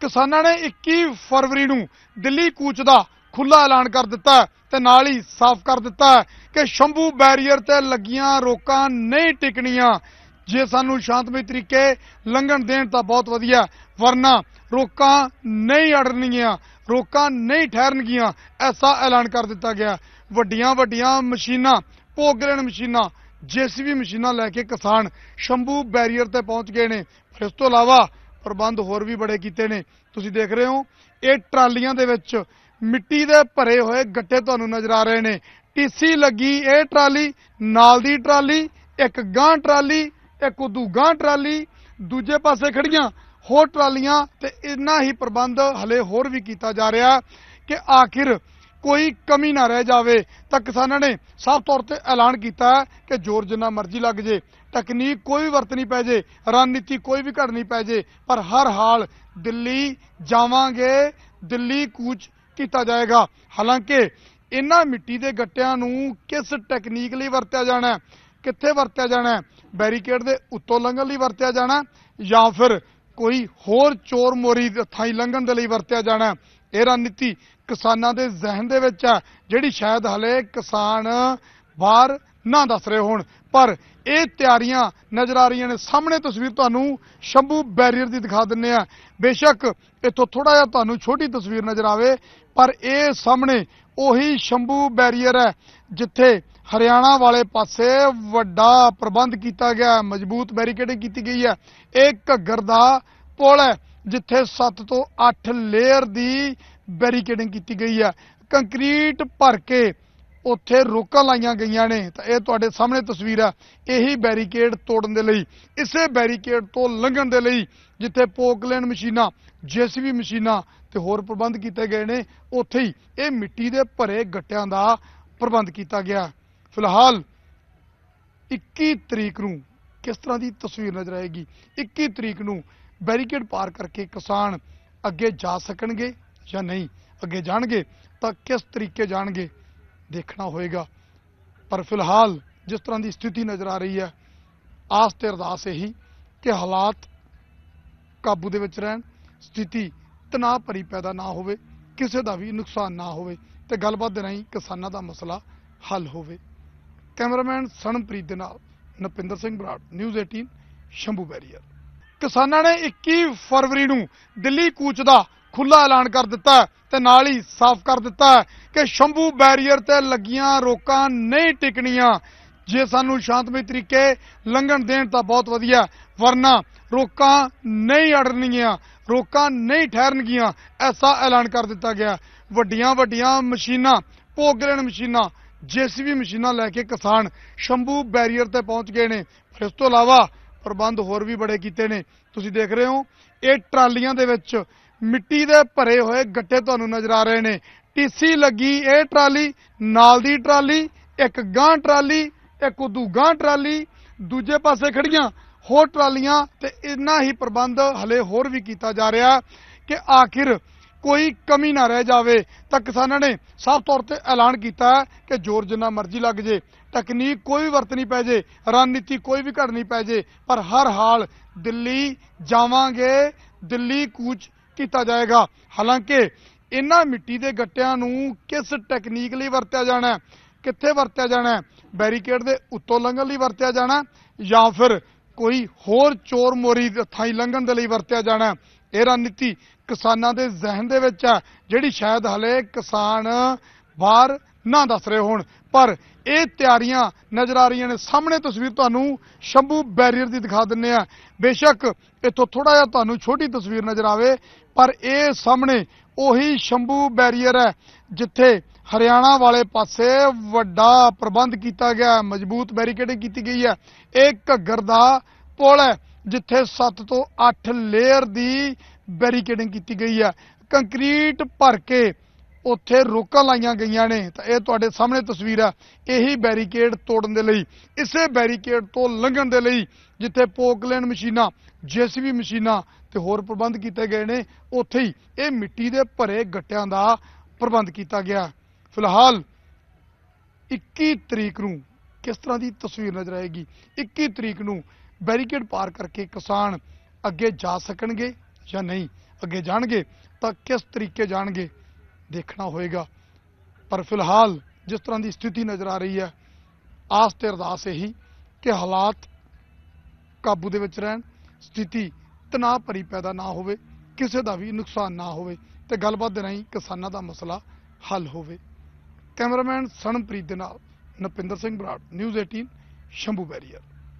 ਕਿਸਾਨਾਂ ਨੇ 21 ਫਰਵਰੀ ਨੂੰ ਦਿੱਲੀ ਕੂਚ ਦਾ ਖੁੱਲਾ ਐਲਾਨ ਕਰ ਦਿੱਤਾ ਤੇ ਨਾਲ ਹੀ ਸਾਫ਼ ਕਰ ਦਿੱਤਾ ਕਿ ਸ਼ੰਭੂ ਬੈਰੀਅਰ ਤੇ ਲੱਗੀਆਂ ਰੋਕਾਂ ਨਹੀਂ ਟਿਕਣੀਆਂ ਜੇ ਸਾਨੂੰ ਸ਼ਾਂਤਮਈ ਤਰੀਕੇ ਲੰਘਣ ਦੇਣ ਤਾਂ ਬਹੁਤ ਵਧੀਆ ਵਰਨਾ ਰੋਕਾਂ ਨਹੀਂ ਅੜਨਗੀਆਂ ਰੋਕਾਂ ਨਹੀਂ ਠਹਿਰਨਗੀਆਂ ਐਸਾ ਐਲਾਨ ਕਰ ਦਿੱਤਾ ਗਿਆ ਵੱਡੀਆਂ ਵੱਡੀਆਂ ਮਸ਼ੀਨਾਂ ਪੋਗਰਣ ਮਸ਼ੀਨਾਂ ਜੇਸੀਬੀ ਮਸ਼ੀਨਾਂ ਲੈ ਕੇ ਕਿਸਾਨ ਸ਼ੰਭੂ ਬੈਰੀਅਰ ਤੇ ਪਹੁੰਚ ਗਏ ਨੇ ਇਸ ਤੋਂ ਇਲਾਵਾ ਪ੍ਰਬੰਧ ਹੋਰ ਵੀ ਬੜੇ ਕੀਤੇ ਨੇ ਤੁਸੀਂ ਦੇਖ ਰਹੇ ਹੋ ਇਹ ਟਰਾਲੀਆਂ ਦੇ ਵਿੱਚ ਮਿੱਟੀ ਦੇ ਭਰੇ ਹੋਏ ਗੱਟੇ ਤੁਹਾਨੂੰ ਨਜ਼ਰ ਆ ਰਹੇ ਨੇ ਟੀਸੀ ਲੱਗੀ ਇਹ ਟਰਾਲੀ ਨਾਲ ਦੀ ਟਰਾਲੀ ਇੱਕ ਗਾਂ ਟਰਾਲੀ ਇੱਕ ਉਦੂ ਗਾਂ ਟਰਾਲੀ ਦੂਜੇ ਪਾਸੇ ਖੜੀਆਂ ਹੋਰ ਟਰਾਲੀਆਂ ਤੇ ਇੰਨਾ ਹੀ ਪ੍ਰਬੰਧ ਹਲੇ ਹੋਰ ਵੀ ਕੀਤਾ ਜਾ ਰਿਹਾ ਕਿ ਆਖਿਰ ਕੋਈ ਕਮੀ ਨਾ ਰਹਿ ਜਾਵੇ ਤਾਂ ਕਿਸਾਨਾਂ ਨੇ ਸਾਫ਼ ਤੌਰ ਤੇ ਐਲਾਨ ਕੀਤਾ ਕਿ ਜ਼ੋਰ ਜਿੰਨਾ ਮਰਜ਼ੀ ਲੱਗ ਜੇ ਤਕਨੀਕ ਕੋਈ ਵੀ ਪੈ ਜੇ ਰਣਨੀਤੀ ਕੋਈ ਵੀ ਘੜਨੀ ਪੈ ਜੇ ਪਰ ਹਰ ਹਾਲ ਦਿੱਲੀ ਜਾਵਾਂਗੇ ਦਿੱਲੀ ਕੂਚ ਕੀਤਾ ਜਾਏਗਾ ਹਾਲਾਂਕਿ ਇਨ੍ਹਾਂ ਮਿੱਟੀ ਦੇ ਗੱਟਿਆਂ ਨੂੰ ਕਿਸ ਟੈਕਨੀਕ ਲਈ ਵਰਤਿਆ ਜਾਣਾ ਕਿੱਥੇ ਵਰਤਿਆ ਜਾਣਾ ਬੈਰੀਕੇਡ ਦੇ ਉੱਤੋਂ ਲੰਘਣ ਲਈ ਵਰਤਿਆ ਜਾਣਾ ਜਾਂ ਫਿਰ ਕੋਈ ਹੋਰ ਚੋਰ ਮੋਰੀ ਥਾਈ ਲੰਘਣ ਦੇ ਲਈ ਵਰਤਿਆ ਜਾਣਾ ਇਹ ਰਣਨੀਤੀ ਕਿਸਾਨਾਂ ਦੇ ਜ਼ਿਹਨ ਦੇ ਵਿੱਚ ਆ ਜਿਹੜੀ ਸ਼ਾਇਦ ਹਲੇ ਕਿਸਾਨ ਬਾਹਰ ਨਾ ਦੱਸ ਰਹੇ ਹੋਣ ਪਰ ਇਹ ਤਿਆਰੀਆਂ ਨਜ਼ਰ ਆ ਰਹੀਆਂ ਨੇ ਸਾਹਮਣੇ ਤਸਵੀਰ ਤੁਹਾਨੂੰ ਸ਼ੰਭੂ ਬੈਰੀਅਰ ਦੀ ਦਿਖਾ ਦਿੰਨੇ ਆ ਬੇਸ਼ੱਕ ਇੱਥੋਂ ਥੋੜਾ ਜਿਹਾ ਤੁਹਾਨੂੰ ਛੋਟੀ ਤਸਵੀਰ ਨਜ਼ਰ ਆਵੇ ਪਰ ਇਹ ਸਾਹਮਣੇ ਉਹੀ ਸ਼ੰਭੂ ਬੈਰੀਅਰ ਹੈ ਜਿੱਥੇ ਹਰਿਆਣਾ ਵਾਲੇ ਪਾਸੇ ਵੱਡਾ ਪ੍ਰਬੰਧ ਕੀਤਾ ਗਿਆ ਮਜ਼ਬੂਤ ਬੈਰੀਕੇਡਿੰਗ ਕੀਤੀ ਗਈ ਹੈ ਇੱਕ ਘੱਗਰ ਦਾ ਪੁਲ ਹੈ ਜਿੱਥੇ 7 ਤੋਂ 8 ਲੇਅਰ ਦੀ ਬੈਰੀਕੇਡਿੰਗ ਕੀਤੀ ਗਈ ਹੈ ਕੰਕਰੀਟ ਭਰ ਕੇ ਉੱਥੇ ਰੋਕਾਂ ਲਾਈਆਂ ਗਈਆਂ ਨੇ ਤਾਂ ਇਹ ਤੁਹਾਡੇ ਸਾਹਮਣੇ ਤਸਵੀਰ ਆ ਇਹੀ ਬੈਰੀਕੇਡ ਤੋੜਨ ਦੇ ਲਈ ਇਸੇ ਬੈਰੀਕੇਡ ਤੋਂ ਲੰਘਣ ਦੇ ਲਈ ਜਿੱਥੇ ਪੋਕਲੈਂਡ ਮਸ਼ੀਨਾਂ ਜੀਸੀਬੀ ਮਸ਼ੀਨਾਂ ਤੇ ਹੋਰ ਪ੍ਰਬੰਧ ਕੀਤੇ ਗਏ ਨੇ ਉੱਥੇ ਹੀ ਇਹ ਮਿੱਟੀ ਦੇ ਭਰੇ ਗੱਟਿਆਂ ਦਾ ਪ੍ਰਬੰਧ ਕੀਤਾ ਗਿਆ ਫਿਲਹਾਲ 21 ਤਰੀਕ ਨੂੰ ਕਿਸ ਤਰ੍ਹਾਂ ਦੀ ਤਸਵੀਰ ਨਜ਼ਰ ਆਏਗੀ 21 ਤਰੀਕ ਨੂੰ ਬੈਰੀਕੇਡ ਪਾਰ ਕਰਕੇ ਕਿਸਾਨ ਅੱਗੇ ਜਾ ਸਕਣਗੇ ਜਾਂ ਨਹੀਂ ਅੱਗੇ ਜਾਣਗੇ ਤਾਂ ਕਿਸ ਤਰੀਕੇ ਜਾਣਗੇ ਦੇਖਣਾ ਹੋਏਗਾ ਪਰ ਫਿਲਹਾਲ ਜਿਸ ਤਰ੍ਹਾਂ ਦੀ ਸਥਿਤੀ ਨਜ਼ਰ ਆ ਰਹੀ ਹੈ ਆਸ ਤੇ ਅਰਦਾਸ ਇਹੀ ਕਿ ਹਾਲਾਤ ਕਾਬੂ ਦੇ ਵਿੱਚ ਰਹਿਣ ਸਥਿਤੀ ਤਣਾਅ ਭਰੀ ਪੈਦਾ ਨਾ ਹੋਵੇ ਕਿਸੇ ਦਾ ਵੀ ਨੁਕਸਾਨ ਨਾ ਹੋਵੇ ਤੇ ਗੱਲਬਾਤ ਦੇ ਨਹੀਂ ਕਿਸਾਨਾਂ ਦਾ ਮਸਲਾ ਹੱਲ ਹੋਵੇ ਕੈਮਰਾਮੈਨ ਸਨਮਪ੍ਰੀਤ ਦੇ ਨਾਲ ਨਪਿੰਦਰ ਸਿੰਘ ਬਰਾੜ ਨਿਊਜ਼ 18 ਸ਼ੰਭੂ ਬੈਰੀਅਰ ਕਿਸਾਨਾਂ ਨੇ 21 ਫਰਵਰੀ ਨੂੰ ਦਿੱਲੀ ਕੂਚ ਦਾ ਖੁੱਲਾ ਐਲਾਨ ਕਰ ਦਿੱਤਾ ਤੇ ਨਾਲ ਹੀ ਸਾਫ਼ ਕਰ ਦਿੱਤਾ ਕਿ ਸ਼ੰਭੂ ਬੈਰੀਅਰ ਤੇ ਲੱਗੀਆਂ ਰੋਕਾਂ ਨਹੀਂ ਟਿਕਣੀਆਂ ਜੇ ਸਾਨੂੰ ਸ਼ਾਂਤਮਈ ਤਰੀਕੇ ਲੰਘਣ ਦੇਣ ਤਾਂ ਬਹੁਤ ਵਧੀਆ ਵਰਨਾ ਰੋਕਾਂ ਨਹੀਂ ਅੜਨਗੀਆਂ ਰੋਕਾਂ ਨਹੀਂ ਠਹਿਰਨਗੀਆਂ ਐਸਾ ਐਲਾਨ ਕਰ ਦਿੱਤਾ ਗਿਆ ਵੱਡੀਆਂ ਵੱਡੀਆਂ ਮਸ਼ੀਨਾਂ ਪੋਗਲਣ ਮਸ਼ੀਨਾਂ ਜੀਸੀਬੀ ਮਸ਼ੀਨਾਂ ਲੈ ਕੇ ਕਿਸਾਨ ਸ਼ੰਭੂ ਬੈਰੀਅਰ ਤੇ ਪਹੁੰਚ ਗਏ ਨੇ ਇਸ ਤੋਂ ਇਲਾਵਾ ਪ੍ਰਬੰਧ ਹੋਰ ਵੀ ਬੜੇ ਕੀਤੇ ਨੇ ਤੁਸੀਂ ਦੇਖ ਰਹੇ ਹੋ ਇਹ ਟਰਾਲੀਆਂ ਦੇ ਵਿੱਚ ਮਿੱਟੀ ਦੇ ਭਰੇ ਹੋਏ ਗੱਟੇ ਤੁਹਾਨੂੰ ਨਜ਼ਰ ਆ ਰਹੇ ਨੇ ਟੀਸੀ ਲੱਗੀ ਇਹ ਟਰਾਲੀ ਨਾਲ ਦੀ ਟਰਾਲੀ ਇੱਕ ਗਾਂ ਟਰਾਲੀ ਇੱਕ ਉਦੋਂ ਗਾਂ ਟਰਾਲੀ ਦੂਜੇ ਪਾਸੇ ਖੜੀਆਂ ਹੋਰ ਟਰਾਲੀਆਂ ਤੇ ਇੰਨਾ ਹੀ ਪ੍ਰਬੰਧ ਹਲੇ ਹੋਰ ਵੀ ਕੀਤਾ ਜਾ ਰਿਹਾ ਕਿ ਆਖਿਰ ਕੋਈ ਕਮੀ ਨਾ ਰਹਿ ਜਾਵੇ ਤਾਂ ਕਿਸਾਨਾਂ ਨੇ ਸਾਫ਼ ਤੌਰ ਤੇ ਐਲਾਨ ਕੀਤਾ ਕਿ ਜ਼ੋਰ ਜਿੰਨਾ ਮਰਜ਼ੀ ਲੱਗ ਜੇ ਤਕਨੀਕ ਕੋਈ ਵੀ ਵਰਤਣੀ ਪੈ ਜੇ ਰਣਨੀਤੀ ਕੋਈ ਵੀ ਘੜਨੀ ਪੈ ਜੇ ਪਰ ਹਰ ਹਾਲ ਦਿੱਲੀ ਜਾਵਾਂਗੇ ਦਿੱਲੀ ਕੂਚ ਕੀਤਾ ਜਾਏਗਾ ਹਾਲਾਂਕਿ ਇਨ੍ਹਾਂ ਮਿੱਟੀ ਦੇ ਗੱਟਿਆਂ ਨੂੰ ਕਿਸ ਟੈਕਨੀਕ ਲਈ ਵਰਤਿਆ ਜਾਣਾ ਹੈ ਕਿੱਥੇ ਵਰਤਿਆ ਜਾਣਾ ਹੈ ਬੈਰੀਕੇਡ ਦੇ ਉੱਤੋਂ ਲੰਘਣ ਲਈ ਵਰਤਿਆ ਜਾਣਾ ਜਾਂ ਫਿਰ ਕੋਈ ਹੋਰ ਚੋਰ ਮੋਰੀ ਥਾਈ ਲੰਘਣ ਦੇ ਲਈ ਵਰਤਿਆ ਜਾਣਾ ਇਹ ਰਣਨੀਤੀ ਕਿਸਾਨਾਂ ਦੇ ਜ਼ਿਹਨ ਦੇ ਵਿੱਚ ਹੈ ਜਿਹੜੀ ਸ਼ਾਇਦ ਹਲੇ ਕਿਸਾਨ ਬਾਹਰ ਨਾ ਦੱਸ ਰਹੇ ਹੋਣ ਪਰ ਇਹ ਤਿਆਰੀਆਂ ਨਜ਼ਰ ਆ ਰਹੀਆਂ ਨੇ ਸਾਹਮਣੇ ਤਸਵੀਰ ਤੁਹਾਨੂੰ ਸ਼ੰਭੂ ਬੈਰੀਅਰ ਦੀ ਦਿਖਾ ਦਿੰਨੇ ਆ ਬੇਸ਼ੱਕ ਇੱਥੋਂ ਥੋੜਾ ਜਿਹਾ ਤੁਹਾਨੂੰ ਛੋਟੀ ਤਸਵੀਰ ਨਜ਼ਰ ਆਵੇ ਪਰ ਇਹ ਸਾਹਮਣੇ ਉਹੀ ਸ਼ੰਭੂ ਬੈਰੀਅਰ ਹੈ ਜਿੱਥੇ ਹਰਿਆਣਾ ਵਾਲੇ ਪਾਸੇ ਵੱਡਾ ਪ੍ਰਬੰਧ ਕੀਤਾ ਗਿਆ ਮਜ਼ਬੂਤ ਬੈਰੀਕੇਡਿੰਗ ਕੀਤੀ ਗਈ ਹੈ ਇੱਕ ਘੱਗਰ ਦਾ ਪੁਲ ਹੈ ਜਿੱਥੇ 7 ਤੋਂ 8 ਲੇਅਰ ਦੀ ਬੈਰੀਕੇਡਿੰਗ ਕੀਤੀ ਗਈ ਹੈ ਕੰਕਰੀਟ ਭਰ ਕੇ ਉੱਥੇ ਰੋਕਾਂ ਲਾਈਆਂ ਗਈਆਂ ਨੇ ਤਾਂ ਇਹ ਤੁਹਾਡੇ ਸਾਹਮਣੇ ਤਸਵੀਰ ਆ ਇਹੀ ਬੈਰੀਕੇਡ ਤੋੜਨ ਦੇ ਲਈ ਇਸੇ ਬੈਰੀਕੇਡ ਤੋਂ ਲੰਘਣ ਦੇ ਲਈ ਜਿੱਥੇ ਪੋਕਲੈਂਡ ਮਸ਼ੀਨਾਂ ਜੀਸੀਬੀ ਮਸ਼ੀਨਾਂ ਤੇ ਹੋਰ ਪ੍ਰਬੰਧ ਕੀਤੇ ਗਏ ਨੇ ਉੱਥੇ ਹੀ ਇਹ ਮਿੱਟੀ ਦੇ ਭਰੇ ਗੱਟਿਆਂ ਦਾ ਪ੍ਰਬੰਧ ਕੀਤਾ ਗਿਆ ਫਿਲਹਾਲ 21 ਤਰੀਕ ਨੂੰ ਕਿਸ ਤਰ੍ਹਾਂ ਦੀ ਤਸਵੀਰ ਨਜ਼ਰ ਆਏਗੀ 21 ਤਰੀਕ ਨੂੰ ਬੈਰੀਕੇਡ ਪਾਰ ਕਰਕੇ ਕਿਸਾਨ ਅੱਗੇ ਜਾ ਸਕਣਗੇ ਜਾਂ ਨਹੀਂ ਅੱਗੇ ਜਾਣਗੇ ਤਾਂ ਕਿਸ ਤਰੀਕੇ ਜਾਣਗੇ ਦੇਖਣਾ ਹੋਏਗਾ ਪਰ ਫਿਲਹਾਲ ਜਿਸ ਤਰ੍ਹਾਂ ਦੀ ਸਥਿਤੀ ਨਜ਼ਰ ਆ ਰਹੀ ਹੈ ਆਸ ਤੇ ਅਰਦਾਸ ਹੀ ਕਿ ਹਾਲਾਤ ਕਾਬੂ ਦੇ ਵਿੱਚ ਰਹਿਣ ਸਥਿਤੀ ਤਣਾਅ ਭਰੀ ਪੈਦਾ ਨਾ ਹੋਵੇ ਕਿਸੇ ਦਾ ਵੀ ਨੁਕਸਾਨ ਨਾ ਹੋਵੇ ਤੇ ਗੱਲਬਾਤ ਦੇ ਨਹੀਂ ਕਿਸਾਨਾਂ ਦਾ ਮਸਲਾ ਹੱਲ ਹੋਵੇ ਕੈਮਰਾਮੈਨ ਸਨਮਪ੍ਰੀਤ ਦੇ ਨਾਲ ਨਪਿੰਦਰ ਸਿੰਘ ਬਰਾੜ ਨਿਊਜ਼ 18 ਸ਼ੰਭੂ ਬੈਰੀਅਰ